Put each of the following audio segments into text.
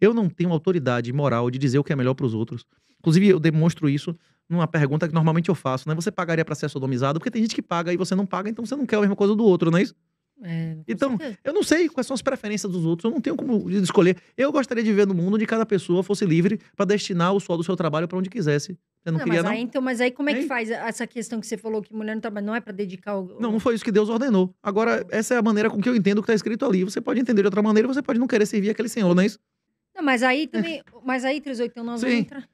Eu não tenho autoridade moral de dizer o que é melhor para os outros. Inclusive, eu demonstro isso numa pergunta que normalmente eu faço, né? Você pagaria para ser sodomizado? Porque tem gente que paga e você não paga, então você não quer a mesma coisa do outro, não é isso? É, então, certeza. eu não sei quais são as preferências dos outros, eu não tenho como escolher. Eu gostaria de viver no mundo onde cada pessoa fosse livre para destinar o suor do seu trabalho para onde quisesse. Eu não, não queria, mas aí, não. Então, mas aí como é que faz essa questão que você falou que mulher não trabalha, não é para dedicar o... Não, não foi isso que Deus ordenou. Agora, essa é a maneira com que eu entendo o que está escrito ali. Você pode entender de outra maneira, você pode não querer servir aquele senhor, não é isso? Não, mas aí é. também. mas aí, 38, então, nós Sim. vamos entrar.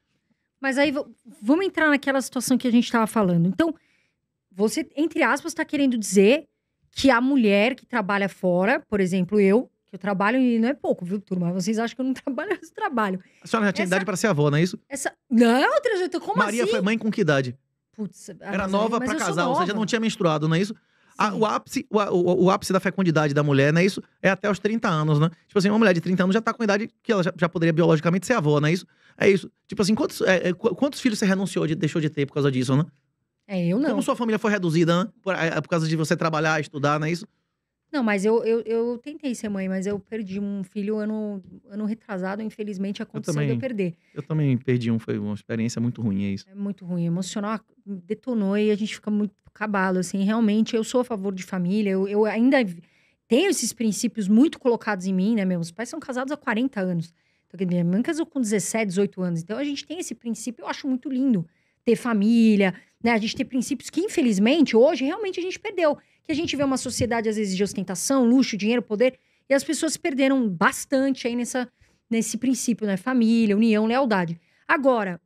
Mas aí vamos entrar naquela situação que a gente estava falando. Então, você, entre aspas, está querendo dizer que a mulher que trabalha fora, por exemplo, eu, que eu trabalho e não é pouco, viu, turma? Vocês acham que eu não trabalho, mas eu trabalho. A senhora já tinha essa... idade para ser avó, não é isso? Essa... Não, 38, como Maria assim? Maria foi mãe com que idade? Putz, ah, era nova para casar, ou seja, não tinha menstruado, não é isso? A, o, ápice, o, o, o, ápice da fecundidade da mulher, né? Isso é até os 30 anos, né? Tipo assim, uma mulher de 30 anos já tá com a idade que ela já, já poderia biologicamente ser avó, né? Isso, é isso. Tipo assim, quantos, é, é quantos filhos você renunciou, de, deixou de ter por causa disso, né? É, eu não. Como sua família foi reduzida, né? Por, é, é por causa de você trabalhar, estudar, não é isso? Não, mas eu, eu, eu, tentei ser mãe, mas eu perdi um filho ano, ano retrasado, infelizmente aconteceu eu também, de eu perder. Eu também perdi um, foi uma experiência muito ruim, é isso? É muito ruim, emocional, detonou e a gente fica muito cabalo, assim, realmente eu sou a favor de família, eu, eu ainda tenho esses princípios muito colocados em mim, né? Meus pais são casados há 40 anos. Então, minha mãe casou com 17, 18 anos. Então a gente tem esse princípio, eu acho muito lindo. Ter família, né? A gente ter princípios que, infelizmente, hoje realmente a gente perdeu. Que a gente vê uma sociedade, às vezes, de ostentação, luxo, dinheiro, poder, e as pessoas perderam bastante aí nessa, nesse princípio, né? Família, união, lealdade. Agora,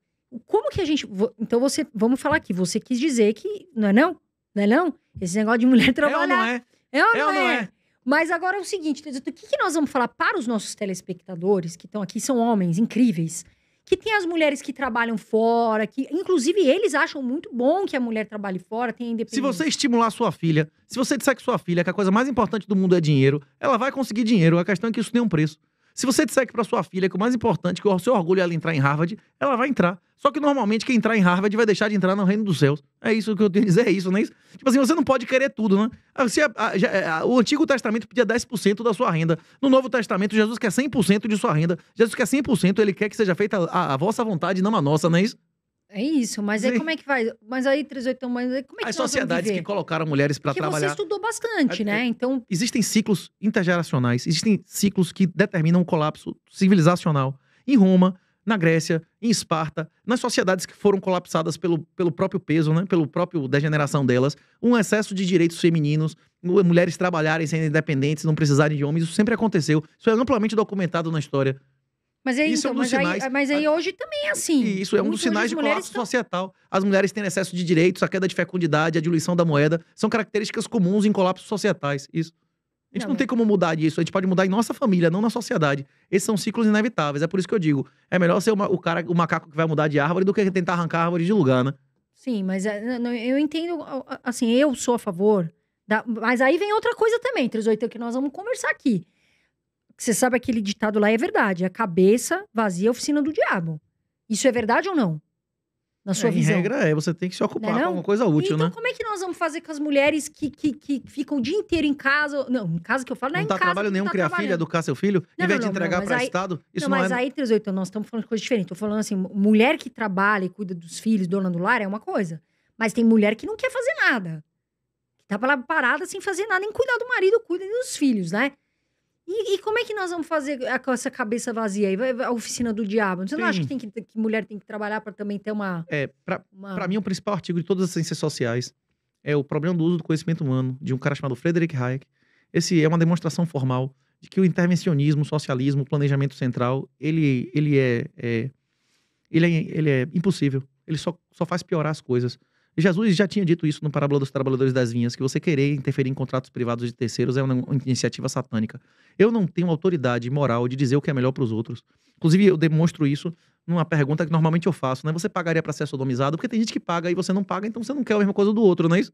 como que a gente. Então, você. Vamos falar aqui. Você quis dizer que. Não é não? Não é não? Esse negócio de mulher trabalhar. É ou não é? É, é ou não, não é? é? Mas agora é o seguinte: o que, nós vamos falar para os nossos telespectadores, que estão aqui, são homens incríveis, que tem as mulheres que trabalham fora, que inclusive eles acham muito bom que a mulher trabalhe fora, tem independência. Se você estimular sua filha, se você disser que sua filha que a coisa mais importante do mundo é dinheiro, ela vai conseguir dinheiro. A questão é que isso tem um preço. Se você disser que para sua filha é que o mais importante, é que o seu orgulho é ela entrar em Harvard, ela vai entrar. Só que normalmente quem entrar em Harvard vai deixar de entrar no reino dos céus. É isso que eu tenho a dizer, é isso, não é isso? Tipo assim, você não pode querer tudo, né? Ah, ah, é, ah, o Antigo Testamento pedia 10% da sua renda. No Novo Testamento, Jesus quer 100% de sua renda. Jesus quer 100%, ele quer que seja feita a, a vossa vontade, não a nossa, não é isso? É isso, mas aí como é que faz? Mas aí, 381, então, mas aí como é que As sociedades que colocaram mulheres para trabalhar. Você estudou bastante, é, né? É. Então. Existem ciclos intergeracionais, existem ciclos que determinam o colapso civilizacional. Em Roma, na Grécia, em Esparta, nas sociedades que foram colapsadas pelo, pelo próprio peso, né? pelo próprio degeneração delas, um excesso de direitos femininos, mulheres trabalharem, sendo independentes, não precisarem de homens, isso sempre aconteceu. Isso é amplamente documentado na história. Mas aí, isso é então, é um mas, sinais, aí, mas aí hoje também é assim. E isso é um dos sinais de colapso estão... societal. As mulheres têm excesso de direitos, a queda de fecundidade, a diluição da moeda. São características comuns em colapsos societais. Isso. A gente não, não tem como mudar disso. A gente pode mudar em nossa família, não na sociedade. Esses são ciclos inevitáveis. É por isso que eu digo: é melhor ser uma, o cara, o macaco que vai mudar de árvore do que tentar arrancar a árvore de lugar, né? Sim, mas é, eu entendo. Assim, eu sou a favor. Da... Mas aí vem outra coisa também, 38, que nós vamos conversar aqui você sabe aquele ditado lá é verdade. É a cabeça vazia é a oficina do diabo. Isso é verdade ou não? Na sua é, visão. A regra é, você tem que se ocupar né, não, com alguma coisa útil, então, né? Então como é que nós vamos fazer com as mulheres que, que, que ficam o dia inteiro em casa? Não, em casa que eu falo, não, é não é tá em casa. Trabalho nenhum, tá criar filho, filha, educar seu filho, não, em vez de entregar para o Estado, isso não, mas é... aí, 38, nós estamos falando de coisa diferente. Estou falando assim, mulher que trabalha e cuida dos filhos, dona do lar, é uma coisa. Mas tem mulher que não quer fazer nada. Que tá parada sem fazer nada, nem cuidar do marido, cuida dos filhos, né? E, e, como é que nós vamos fazer com essa cabeça vazia aí? A oficina do diabo. Você Sim. não acha que, tem que, que mulher tem que trabalhar para também ter uma. É, para uma... mim, o principal artigo de todas as ciências sociais é o problema do uso do conhecimento humano, de um cara chamado Frederick Hayek. Esse é uma demonstração formal de que o intervencionismo, o socialismo, o planejamento central, ele, ele, é, é ele, é, ele é impossível. Ele só, só faz piorar as coisas. Jesus já tinha dito isso no Parábola dos Trabalhadores das Vinhas, que você querer interferir em contratos privados de terceiros é uma iniciativa satânica. Eu não tenho autoridade moral de dizer o que é melhor para os outros. Inclusive, eu demonstro isso numa pergunta que normalmente eu faço, né? Você pagaria para ser sodomizado? Porque tem gente que paga e você não paga, então você não quer a mesma coisa do outro, não é isso?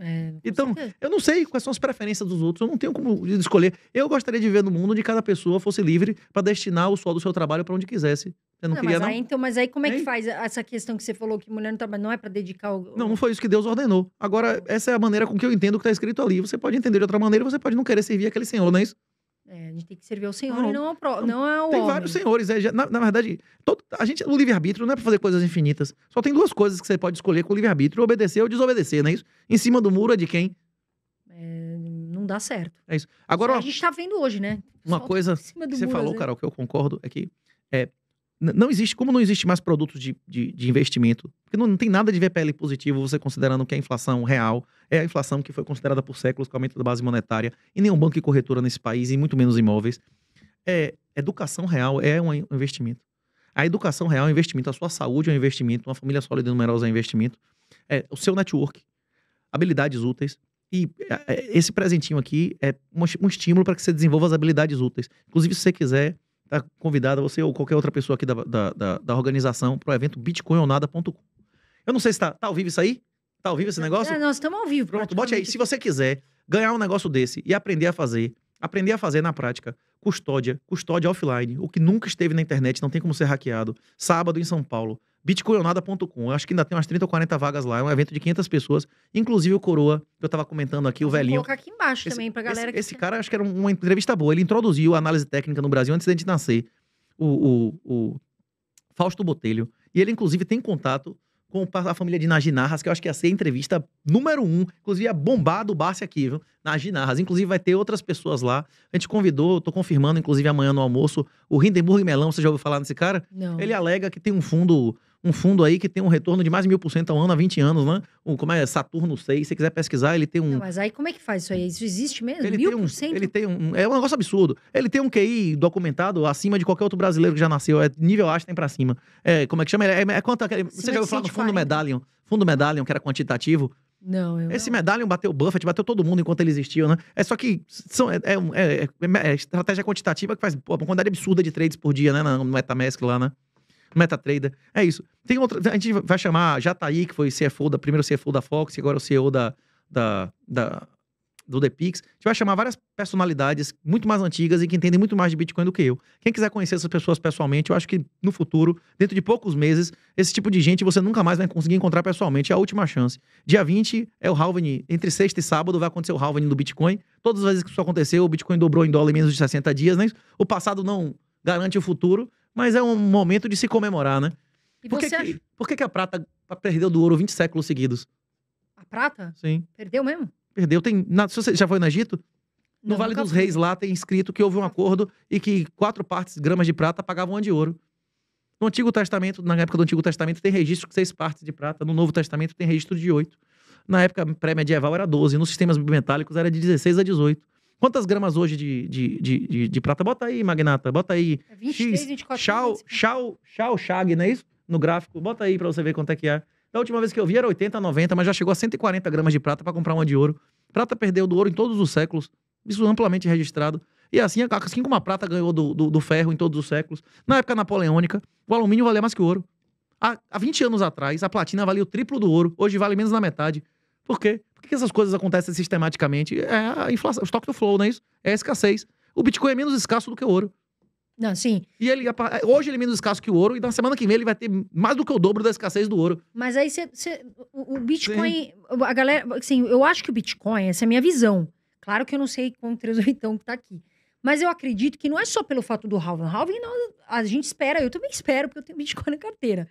É, então, certeza. eu não sei quais são as preferências dos outros, eu não tenho como escolher. Eu gostaria de viver no mundo onde cada pessoa fosse livre para destinar o sol do seu trabalho para onde quisesse. não, não ah, queria, mas aí, não. Então, mas aí como é que faz essa questão que você falou que mulher não trabalha, não é para dedicar o... Não, não foi isso que Deus ordenou. Agora, essa é a maneira com que eu entendo o que está escrito ali. Você pode entender de outra maneira, você pode não querer servir aquele senhor, não é isso? É, a gente tem que servir ao Senhor não, e não ao, pro, não, não o tem homem. vários senhores. É, na, na verdade, todo, a gente, o livre-arbítrio não é para fazer coisas infinitas. Só tem duas coisas que você pode escolher com o livre-arbítrio: obedecer ou desobedecer, não é isso? Em cima do muro é de quem? É, não dá certo. É isso. Agora, a gente está vendo hoje, né? Uma Solta coisa que você muro, falou, né? Carol, que eu concordo, é que é, não existe, como não existe mais produtos de, de, de, investimento, porque não, não, tem nada de VPL positivo você considerando que é a inflação real é a inflação que foi considerada por séculos com aumento da base monetária, e nenhum banco e corretora nesse país, e muito menos imóveis. É, educação real é um investimento. A educação real é um investimento, a sua saúde é um investimento, uma família sólida e numerosa é um investimento, é, o seu network, habilidades úteis. E é, é esse presentinho aqui é um, um estímulo para que você desenvolva as habilidades úteis. Inclusive, se você quiser está convidada você ou qualquer outra pessoa aqui da, da, da, da organização para o evento bitcoinonada.com. Eu não sei se está tá ao vivo isso aí? Está ao vivo esse negócio? nós estamos ao vivo. Pronto, bote aí. Se você quiser ganhar um negócio desse e aprender a fazer, aprender a fazer na prática, custódia, custódia offline, o que nunca esteve na internet, não tem como ser hackeado. Sábado em São Paulo, eu Acho que ainda tem umas 30 ou 40 vagas lá. É um evento de 500 pessoas, inclusive o Coroa, que eu tava comentando aqui, o velhinho. Vou colocar aqui embaixo esse, também pra galera. Esse, que... esse cara, acho que era uma entrevista boa. Ele introduziu a análise técnica no Brasil antes da gente nascer. O, o, o Fausto Botelho. E ele, inclusive, tem contato com a família de Naginarras, que eu acho que ia ser a entrevista número um. Inclusive, ia bombar do Barça aqui, viu? Naginarras. Inclusive, vai ter outras pessoas lá. A gente convidou, tô confirmando, inclusive, amanhã no almoço, o Hindenburg Melão. Você já ouviu falar desse cara? Não. Ele alega que tem um fundo um fundo aí que tem um retorno de mais mil por cento ao ano há 20 anos, né? O, como é? Saturno 6. Se você quiser pesquisar, ele tem um. Não, mas aí como é que faz isso aí? Isso existe mesmo? Ele mil um, por cento? Ele tem um. É um negócio absurdo. Ele tem um QI documentado acima de qualquer outro brasileiro que já nasceu. É nível Einstein pra cima. É, como é que chama? É, é, é quanto. É, você já ouviu falar do fundo Medallion? Fundo Medallion, que era quantitativo. Não, eu Esse não. medallion bateu Buffett, bateu todo mundo enquanto ele existiu, né? É só que são, é, é, é, é estratégia quantitativa que faz pô, uma quantidade absurda de trades por dia, né? No MetaMask lá, né? MetaTrader. É isso. Tem outra. A gente vai chamar já tá aí que foi CFO da primeiro CFO da Fox e agora o CEO da, da, da do ThePix. A gente vai chamar várias personalidades muito mais antigas e que entendem muito mais de Bitcoin do que eu. Quem quiser conhecer essas pessoas pessoalmente, eu acho que no futuro, dentro de poucos meses, esse tipo de gente você nunca mais vai conseguir encontrar pessoalmente. É a última chance. Dia 20 é o halving. Entre sexta e sábado vai acontecer o halving do Bitcoin. Todas as vezes que isso aconteceu, o Bitcoin dobrou em dólar em menos de 60 dias, né? O passado não garante o futuro mas é um momento de se comemorar, né? E por que, que, por que, que a prata perdeu do ouro 20 séculos seguidos? A prata? Sim. Perdeu mesmo? Perdeu. Tem, na, você já foi no Egito? No Não, Vale dos fui. Reis lá tem escrito que houve um ah. acordo e que quatro partes, gramas de prata, pagavam uma de ouro. No Antigo Testamento, na época do Antigo Testamento, tem registro de seis partes de prata. No Novo Testamento tem registro de oito. Na época pré-medieval era 12. Nos sistemas metálicos era de 16 a 18. Quantas gramas hoje de, de, de, de, de prata? Bota aí, Magnata, bota aí. É 23, X, 24 chau, chau, chau, chag, não é isso? No gráfico, bota aí pra você ver quanto é que é. Da última vez que eu vi era 80, 90, mas já chegou a 140 gramas de prata para comprar uma de ouro. Prata perdeu do ouro em todos os séculos, isso amplamente registrado. E assim, assim como a prata ganhou do, do, do ferro em todos os séculos, na época napoleônica, o alumínio valia mais que o ouro. Há, há 20 anos atrás, a platina valia o triplo do ouro, hoje vale menos da metade. Por quê? Por que essas coisas acontecem sistematicamente? É a inflação, o estoque do flow, não é isso? É a escassez. O Bitcoin é menos escasso do que o ouro. Não, sim. E ele hoje ele é menos escasso que o ouro e na semana que vem ele vai ter mais do que o dobro da escassez do ouro. Mas aí você o, Bitcoin, sim. a galera, assim, eu acho que o Bitcoin, essa é a minha visão. Claro que eu não sei com o tesouritão que tá aqui. Mas eu acredito que não é só pelo fato do halving. Halving não, a gente espera, eu também espero porque eu tenho Bitcoin na carteira.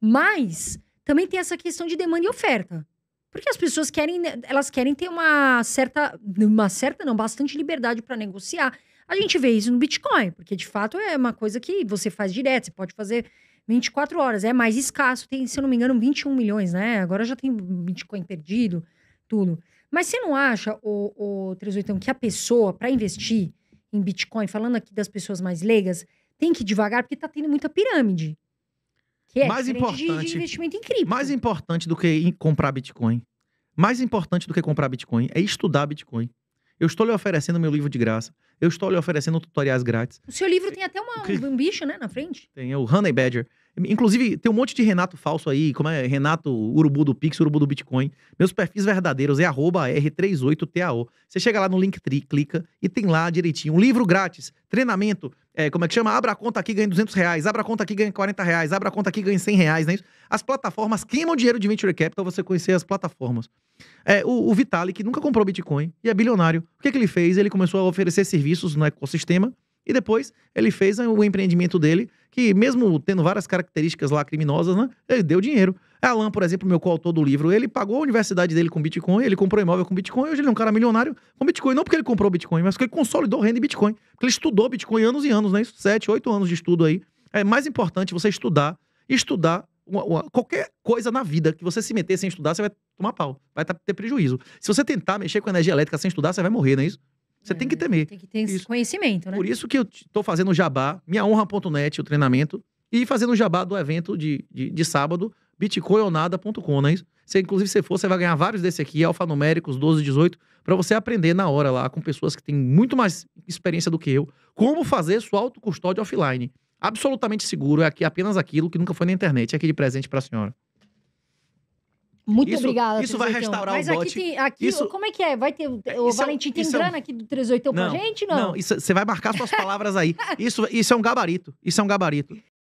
Mas também tem essa questão de demanda e oferta. Porque as pessoas querem, né, elas querem ter uma certa, uma certa não, bastante liberdade para negociar. A gente vê isso no Bitcoin, porque de fato é uma coisa que você faz direto, você pode fazer 24 horas, é mais escasso, tem, se eu não me engano, 21 milhões, né? Agora já tem Bitcoin perdido, tudo. Mas você não acha, o, o que a pessoa, para investir em Bitcoin, falando aqui das pessoas mais leigas, tem que devagar, porque tá tendo muita pirâmide. É mais importante de, de investimento em cripto. Mais importante do que comprar Bitcoin. Mais importante do que comprar Bitcoin é estudar Bitcoin. Eu estou lhe oferecendo meu livro de graça. Eu estou lhe oferecendo tutoriais grátis. O seu livro tem até uma, um bicho, né, na frente? Tem, é o Honey Badger. Inclusive, tem um monte de Renato falso aí, como é Renato Urubu do Pix, Urubu do Bitcoin. Meus perfis verdadeiros é R38TAO. Você chega lá no link tri, clica e tem lá direitinho. Um livro grátis, treinamento, é, como é que chama? Abra a conta aqui, ganha 200 reais. Abra a conta aqui, ganha 40 reais. Abra a conta aqui, ganha 100 reais, né? As plataformas queimam dinheiro de Venture Capital, você conhecer as plataformas. É, o, o Vitalik nunca comprou Bitcoin e é bilionário. O que, é que ele fez? Ele começou a oferecer serviços no ecossistema e depois ele fez né, o empreendimento dele, que mesmo tendo várias características lá criminosas, né, ele deu dinheiro. Alan, por exemplo, meu coautor do livro, ele pagou a universidade dele com Bitcoin, ele comprou imóvel com Bitcoin, hoje ele é um cara milionário com Bitcoin. Não porque ele comprou Bitcoin, mas porque ele consolidou renda em Bitcoin. Porque ele estudou Bitcoin anos e anos, né? Isso, sete, oito anos de estudo aí. É mais importante você estudar, estudar uma, uma, qualquer coisa na vida que você se meter sem estudar, você vai tomar pau, vai tá, ter prejuízo. Se você tentar mexer com energia elétrica sem estudar, você vai morrer, não é isso? Você é, tem que temer. Tem que ter isso. esse conhecimento, né? Por isso que eu estou fazendo o jabá, minhaonra.net, o treinamento, e fazendo o jabá do evento de, de, de sábado, bitcoinonada.com, né? Você, inclusive, se for, você vai ganhar vários desse aqui, alfanuméricos, 12, 18, para você aprender na hora lá, com pessoas que têm muito mais experiência do que eu, como fazer sua autocustódia offline. Absolutamente seguro, é aqui apenas aquilo que nunca foi na internet, é aquele presente para a senhora. Muito isso, obrigada. Isso vai restaurar Mas o Mas aqui, tem, isso, como é que é? Vai ter o Valentim tem grana é um, é aqui do 381 não, pra gente, não? Não, você vai marcar suas palavras aí. isso, isso é um gabarito. Isso é um gabarito.